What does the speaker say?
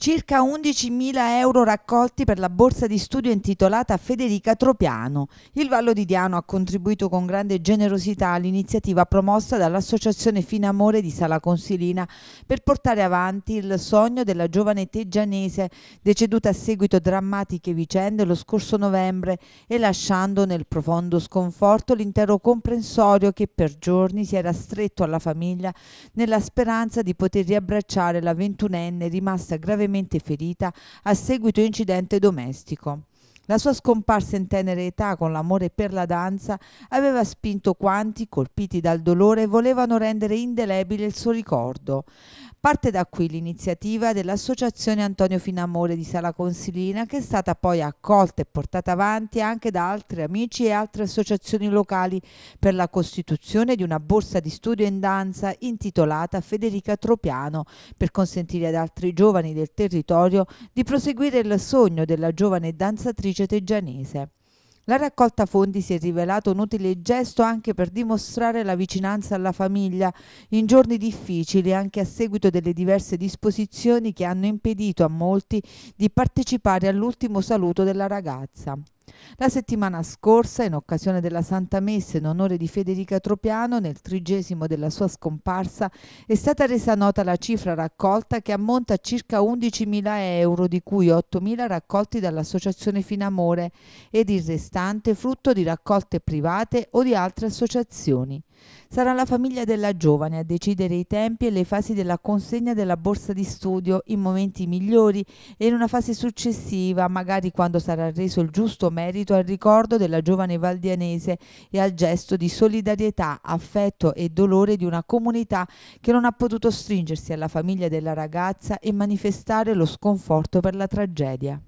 circa 11.000 euro raccolti per la borsa di studio intitolata Federica Tropiano. Il Vallo di Diano ha contribuito con grande generosità all'iniziativa promossa dall'Associazione Finamore di Sala Consilina per portare avanti il sogno della giovane teggianese deceduta a seguito drammatiche vicende lo scorso novembre e lasciando nel profondo sconforto l'intero comprensorio che per giorni si era stretto alla famiglia nella speranza di poter riabbracciare la ventunenne rimasta gravemente gravemente ferita a seguito di incidente domestico. La sua scomparsa in tenera età con l'amore per la danza aveva spinto quanti, colpiti dal dolore, volevano rendere indelebile il suo ricordo. Parte da qui l'iniziativa dell'Associazione Antonio Finamore di Sala Consilina che è stata poi accolta e portata avanti anche da altri amici e altre associazioni locali per la costituzione di una borsa di studio in danza intitolata Federica Tropiano per consentire ad altri giovani del territorio di proseguire il sogno della giovane danzatrice teggianese. La raccolta fondi si è rivelato un utile gesto anche per dimostrare la vicinanza alla famiglia in giorni difficili anche a seguito delle diverse disposizioni che hanno impedito a molti di partecipare all'ultimo saluto della ragazza. La settimana scorsa, in occasione della Santa Messa in onore di Federica Tropiano, nel trigesimo della sua scomparsa, è stata resa nota la cifra raccolta che ammonta a circa 11.000 euro, di cui 8.000 raccolti dall'associazione Finamore ed il restante frutto di raccolte private o di altre associazioni. Sarà la famiglia della giovane a decidere i tempi e le fasi della consegna della borsa di studio in momenti migliori e in una fase successiva, magari quando sarà reso il giusto merito al ricordo della giovane valdianese e al gesto di solidarietà, affetto e dolore di una comunità che non ha potuto stringersi alla famiglia della ragazza e manifestare lo sconforto per la tragedia.